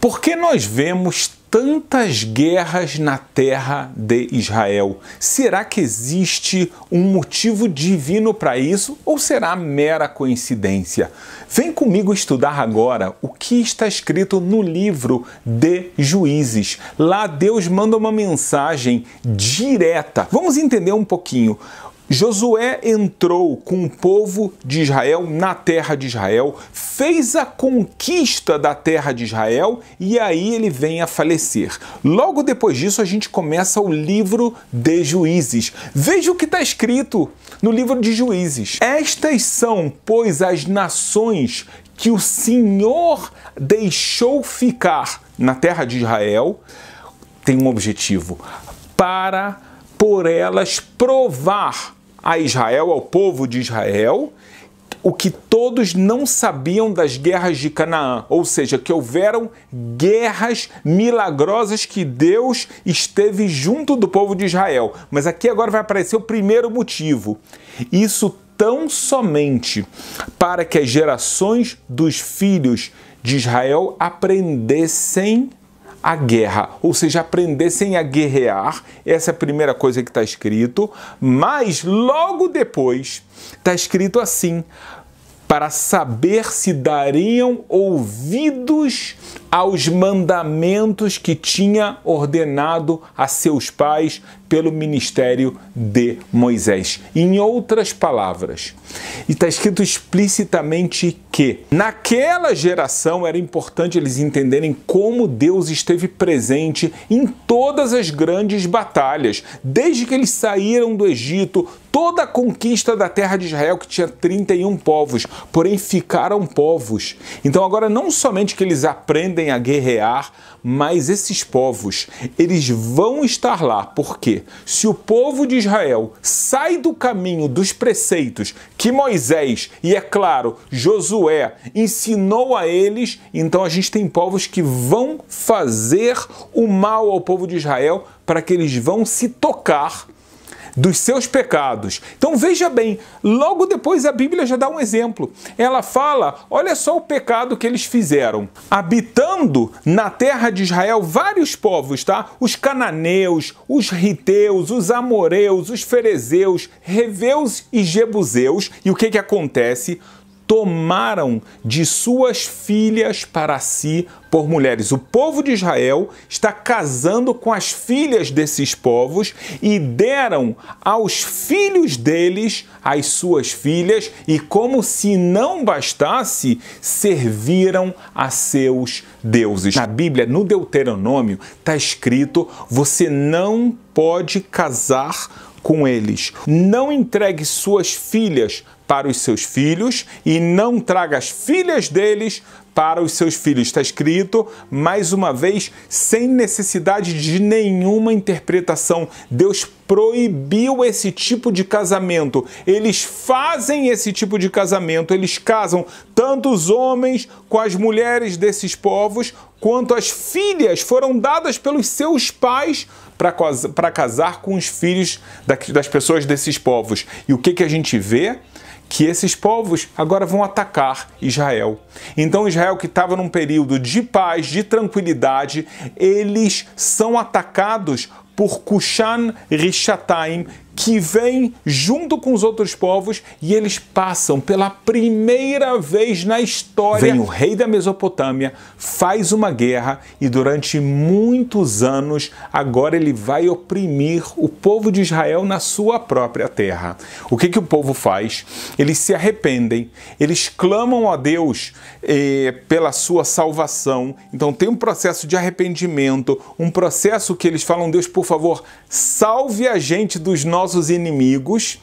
Por que nós vemos tantas guerras na terra de Israel? Será que existe um motivo divino para isso ou será mera coincidência? Vem comigo estudar agora o que está escrito no livro de Juízes. Lá Deus manda uma mensagem direta. Vamos entender um pouquinho. Josué entrou com o povo de Israel na terra de Israel, fez a conquista da terra de Israel e aí ele vem a falecer. Logo depois disso, a gente começa o livro de Juízes. Veja o que está escrito no livro de Juízes: Estas são, pois, as nações que o Senhor deixou ficar na terra de Israel, tem um objetivo: para por elas provar a Israel, ao povo de Israel, o que todos não sabiam das guerras de Canaã, ou seja, que houveram guerras milagrosas que Deus esteve junto do povo de Israel. Mas aqui agora vai aparecer o primeiro motivo. Isso tão somente para que as gerações dos filhos de Israel aprendessem a guerra, ou seja, aprendessem a guerrear, essa é a primeira coisa que está escrito, mas logo depois está escrito assim: para saber se dariam ouvidos aos mandamentos que tinha ordenado a seus pais pelo ministério de Moisés. Em outras palavras, e está escrito explicitamente que naquela geração era importante eles entenderem como Deus esteve presente em todas as grandes batalhas, desde que eles saíram do Egito, toda a conquista da terra de Israel, que tinha 31 povos, porém ficaram povos. Então, agora, não somente que eles aprendem a guerrear, mas esses povos, eles vão estar lá, por quê? se o povo de Israel sai do caminho dos preceitos que Moisés e, é claro, Josué ensinou a eles, então a gente tem povos que vão fazer o mal ao povo de Israel para que eles vão se tocar dos seus pecados. Então veja bem, logo depois a Bíblia já dá um exemplo. Ela fala: olha só o pecado que eles fizeram. Habitando na terra de Israel vários povos, tá? Os cananeus, os riteus, os amoreus, os ferezeus, reveus e jebuseus. E o que que acontece? tomaram de suas filhas para si por mulheres. O povo de Israel está casando com as filhas desses povos e deram aos filhos deles as suas filhas, e como se não bastasse, serviram a seus deuses. Na Bíblia, no Deuteronômio, está escrito: você não pode casar com eles. Não entregue suas filhas para os seus filhos e não traga as filhas deles para os seus filhos. Está escrito, mais uma vez, sem necessidade de nenhuma interpretação. Deus proibiu esse tipo de casamento. Eles fazem esse tipo de casamento, eles casam tanto os homens com as mulheres desses povos, quanto as filhas foram dadas pelos seus pais para casar com os filhos das pessoas desses povos. E o que, que a gente vê? que esses povos agora vão atacar Israel. Então, Israel, que estava num período de paz, de tranquilidade, eles são atacados por Kushan Rishatayim, que vem junto com os outros povos e eles passam pela primeira vez na história. Vem o rei da Mesopotâmia, faz uma guerra e durante muitos anos agora ele vai oprimir o povo de Israel na sua própria terra. O que, que o povo faz? Eles se arrependem, eles clamam a Deus eh, pela sua salvação. Então tem um processo de arrependimento, um processo que eles falam: Deus, por favor, salve a gente dos nossos nossos inimigos.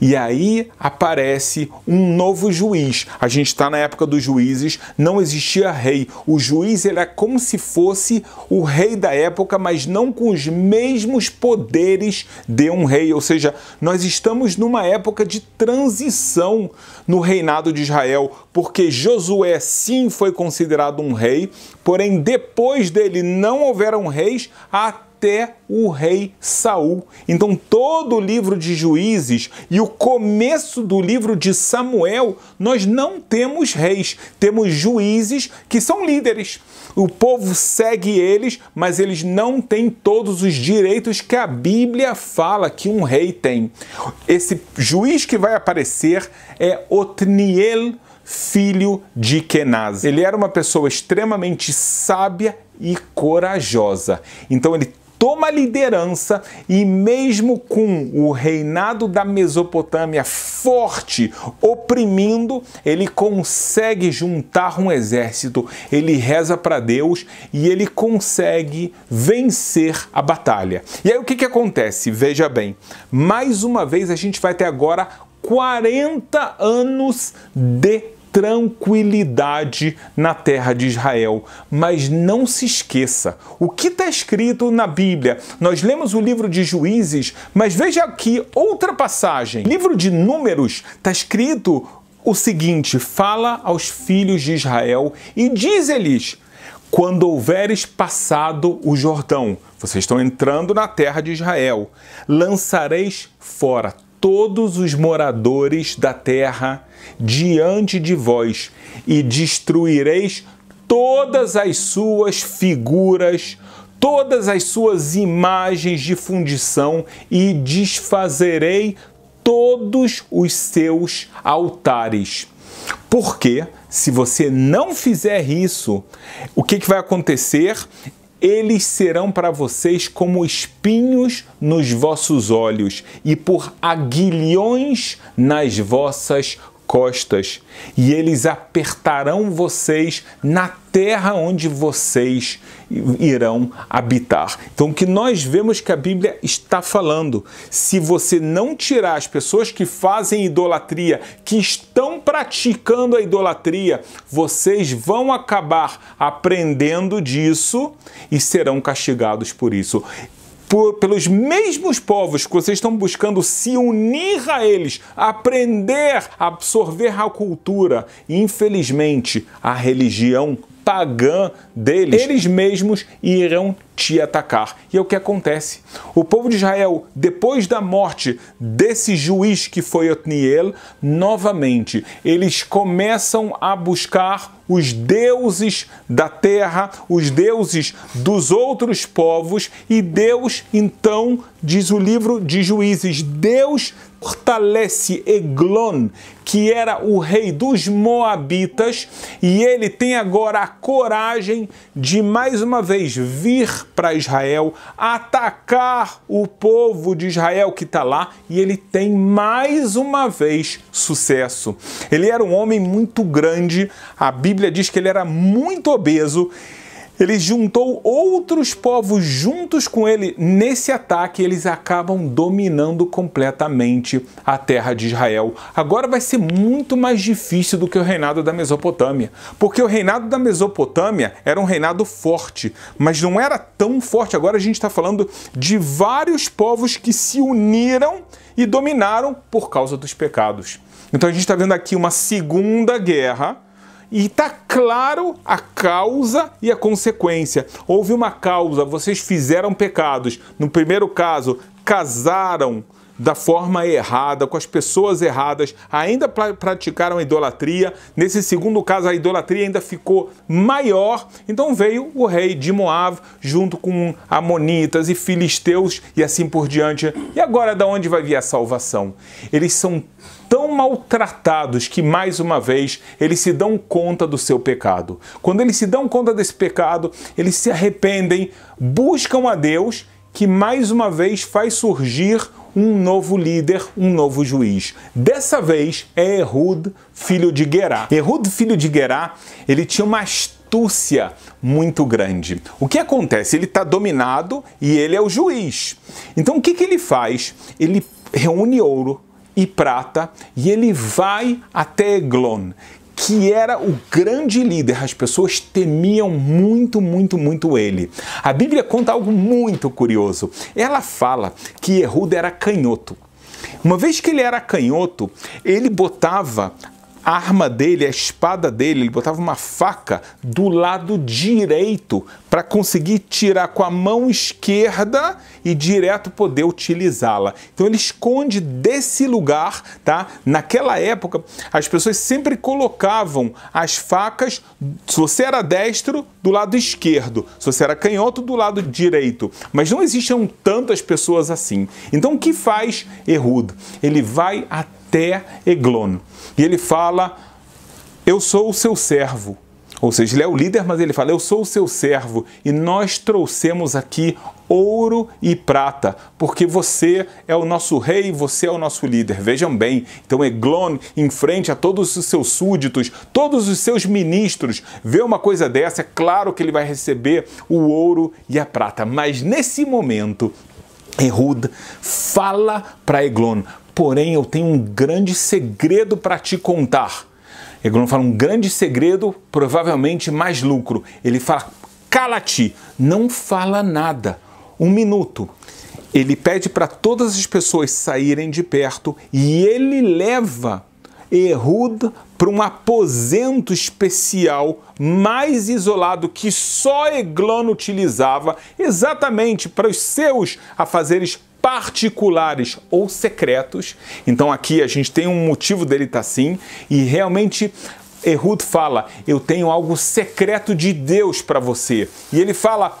E aí aparece um novo juiz. A gente está na época dos juízes, não existia rei. O juiz era é como se fosse o rei da época, mas não com os mesmos poderes de um rei. Ou seja, nós estamos numa época de transição no reinado de Israel, porque Josué sim foi considerado um rei, porém depois dele não houveram reis até até o rei Saul. Então todo o livro de Juízes e o começo do livro de Samuel, nós não temos reis, temos juízes que são líderes. O povo segue eles, mas eles não têm todos os direitos que a Bíblia fala que um rei tem. Esse juiz que vai aparecer é Otniel, filho de Kenaz. Ele era uma pessoa extremamente sábia e corajosa. Então ele toma a liderança e, mesmo com o reinado da Mesopotâmia forte oprimindo, ele consegue juntar um exército, ele reza para Deus e ele consegue vencer a batalha. E aí o que, que acontece? Veja bem, mais uma vez a gente vai ter agora 40 anos de tranquilidade na terra de Israel. Mas não se esqueça o que está escrito na Bíblia. Nós lemos o livro de Juízes, mas veja aqui outra passagem. Livro de Números está escrito o seguinte: fala aos filhos de Israel e diz-lhes quando houveres passado o Jordão, vocês estão entrando na terra de Israel, lançareis fora todos os moradores da terra diante de vós, e destruireis todas as suas figuras, todas as suas imagens de fundição, e desfazerei todos os seus altares. Porque se você não fizer isso, o que, que vai acontecer? eles serão para vocês como espinhos nos vossos olhos e por aguilhões nas vossas costas, e eles apertarão vocês na terra onde vocês irão habitar. Então, o que nós vemos que a Bíblia está falando, se você não tirar as pessoas que fazem idolatria, que estão praticando a idolatria, vocês vão acabar aprendendo disso e serão castigados por isso por, pelos mesmos povos que vocês estão buscando se unir a eles, aprender, absorver a cultura. Infelizmente, a religião pagã deles, eles mesmos irão te atacar. E é o que acontece. O povo de Israel, depois da morte desse juiz que foi Otniel, novamente eles começam a buscar os deuses da terra, os deuses dos outros povos, e Deus, então, diz o livro de Juízes, Deus fortalece Eglon, que era o rei dos Moabitas, e ele tem agora a coragem de mais uma vez vir para Israel, atacar o povo de Israel que está lá e ele tem mais uma vez sucesso. Ele era um homem muito grande, a Bíblia diz que ele era muito obeso ele juntou outros povos juntos com ele nesse ataque, eles acabam dominando completamente a terra de Israel. Agora vai ser muito mais difícil do que o reinado da Mesopotâmia, porque o reinado da Mesopotâmia era um reinado forte, mas não era tão forte. Agora a gente está falando de vários povos que se uniram e dominaram por causa dos pecados. Então a gente está vendo aqui uma segunda guerra e está claro a causa e a consequência. Houve uma causa, vocês fizeram pecados. No primeiro caso, casaram da forma errada, com as pessoas erradas, ainda praticaram idolatria. Nesse segundo caso, a idolatria ainda ficou maior. Então veio o rei de Moab, junto com amonitas e filisteus e assim por diante. E agora, da onde vai vir a salvação? Eles são tão maltratados que, mais uma vez, eles se dão conta do seu pecado. Quando eles se dão conta desse pecado, eles se arrependem, buscam a Deus, que mais uma vez faz surgir um novo líder, um novo juiz. Dessa vez é Ehud, filho de Gerá. Ehud, filho de Gerá, ele tinha uma astúcia muito grande. O que acontece? Ele está dominado e ele é o juiz. Então o que, que ele faz? Ele reúne ouro e prata e ele vai até Eglon, que era o grande líder. As pessoas temiam muito, muito, muito ele. A Bíblia conta algo muito curioso. Ela fala que Erruda era canhoto. Uma vez que ele era canhoto, ele botava arma dele, a espada dele, ele botava uma faca do lado direito para conseguir tirar com a mão esquerda e direto poder utilizá-la. Então ele esconde desse lugar, tá? Naquela época, as pessoas sempre colocavam as facas, se você era destro, do lado esquerdo, se você era canhoto, do lado direito. Mas não existiam tantas pessoas assim. Então o que faz Errudo? Ele vai até ter Eglon. E ele fala: Eu sou o seu servo. Ou seja, ele é o líder, mas ele fala: Eu sou o seu servo e nós trouxemos aqui ouro e prata, porque você é o nosso rei, você é o nosso líder. Vejam bem, então Eglon, em frente a todos os seus súditos, todos os seus ministros, vê uma coisa dessa, é claro que ele vai receber o ouro e a prata, mas nesse momento, Erud fala para Eglon: porém eu tenho um grande segredo para te contar. E fala um grande segredo, provavelmente mais lucro. Ele fala, cala-te, não fala nada. Um minuto. Ele pede para todas as pessoas saírem de perto e ele leva Ehud para um aposento especial mais isolado que só Eglon utilizava, exatamente para os seus afazeres particulares ou secretos. Então aqui a gente tem um motivo dele estar tá assim e realmente Ehud fala: "Eu tenho algo secreto de Deus para você". E ele fala: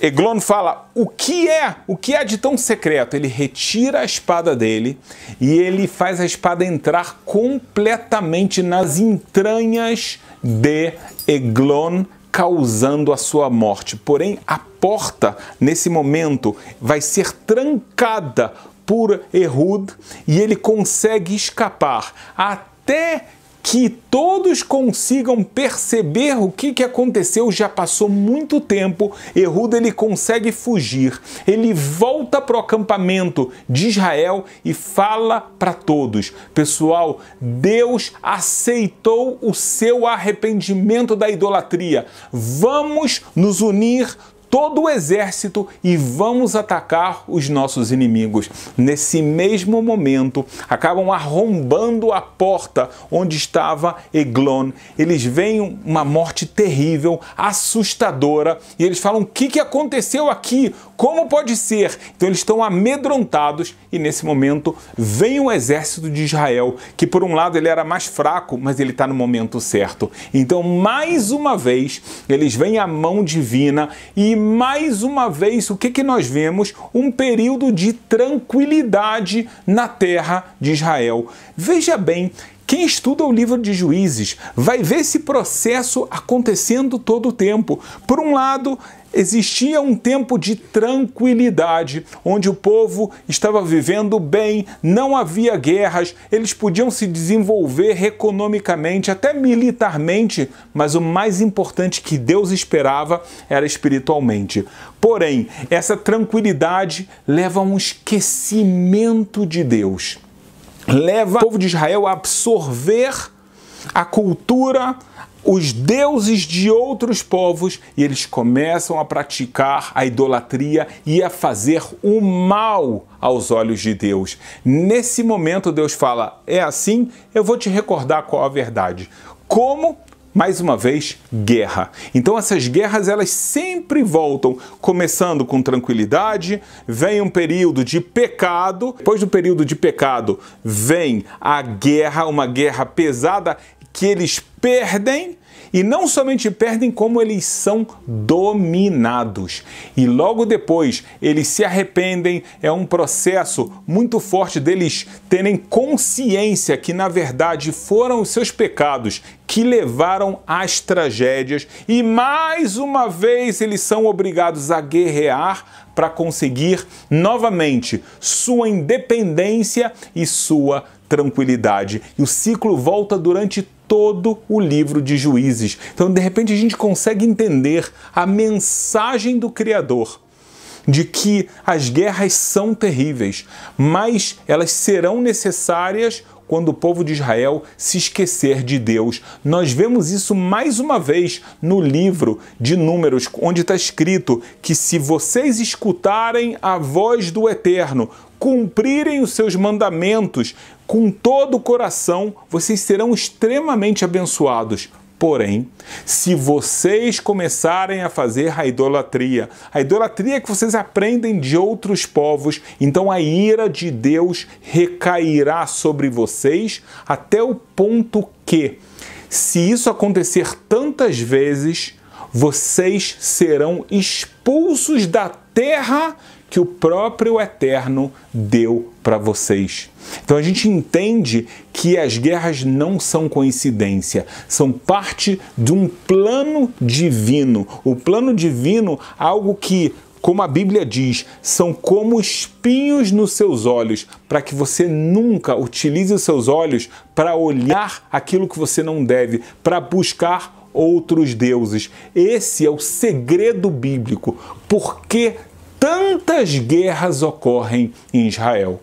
Eglon fala: "O que é? O que é de tão secreto?". Ele retira a espada dele e ele faz a espada entrar completamente nas entranhas de Eglon causando a sua morte. Porém, a porta, nesse momento, vai ser trancada por Erud e ele consegue escapar até que todos consigam perceber o que, que aconteceu, já passou muito tempo, Erruda ele consegue fugir, ele volta para o acampamento de Israel e fala para todos, pessoal, Deus aceitou o seu arrependimento da idolatria, vamos nos unir todo o exército e vamos atacar os nossos inimigos. Nesse mesmo momento, acabam arrombando a porta onde estava Eglon. Eles veem uma morte terrível, assustadora, e eles falam: "O que que aconteceu aqui? Como pode ser?". Então eles estão amedrontados e nesse momento vem o exército de Israel, que por um lado ele era mais fraco, mas ele está no momento certo. Então mais uma vez eles vêm a mão divina e mais uma vez, o que, que nós vemos? Um período de tranquilidade na terra de Israel. Veja bem quem estuda o livro de juízes vai ver esse processo acontecendo todo o tempo. Por um lado, existia um tempo de tranquilidade, onde o povo estava vivendo bem, não havia guerras, eles podiam se desenvolver economicamente, até militarmente, mas o mais importante que Deus esperava era espiritualmente. Porém, essa tranquilidade leva a um esquecimento de Deus leva o povo de Israel a absorver a cultura, os deuses de outros povos e eles começam a praticar a idolatria e a fazer o mal aos olhos de Deus. Nesse momento, Deus fala: É assim? Eu vou te recordar qual a verdade. Como mais uma vez, guerra. Então essas guerras elas sempre voltam, começando com tranquilidade, vem um período de pecado, depois do período de pecado vem a guerra, uma guerra pesada que eles perdem e não somente perdem, como eles são dominados. E logo depois eles se arrependem. É um processo muito forte deles terem consciência que, na verdade, foram os seus pecados que levaram às tragédias. E mais uma vez eles são obrigados a guerrear para conseguir novamente sua independência e sua tranquilidade. E o ciclo volta durante todo o livro de Juízes. Então, de repente, a gente consegue entender a mensagem do Criador de que as guerras são terríveis, mas elas serão necessárias quando o povo de Israel se esquecer de Deus. Nós vemos isso mais uma vez no livro de Números, onde está escrito que se vocês escutarem a voz do Eterno, cumprirem os seus mandamentos com todo o coração, vocês serão extremamente abençoados. Porém, se vocês começarem a fazer a idolatria, a idolatria é que vocês aprendem de outros povos, então a ira de Deus recairá sobre vocês até o ponto que, se isso acontecer tantas vezes, vocês serão expulsos da terra que o próprio Eterno deu para vocês. Então a gente entende que as guerras não são coincidência, são parte de um plano divino. O plano divino, algo que como a Bíblia diz, são como espinhos nos seus olhos, para que você nunca utilize os seus olhos para olhar aquilo que você não deve, para buscar outros deuses. Esse é o segredo bíblico. Por que tantas guerras ocorrem em Israel?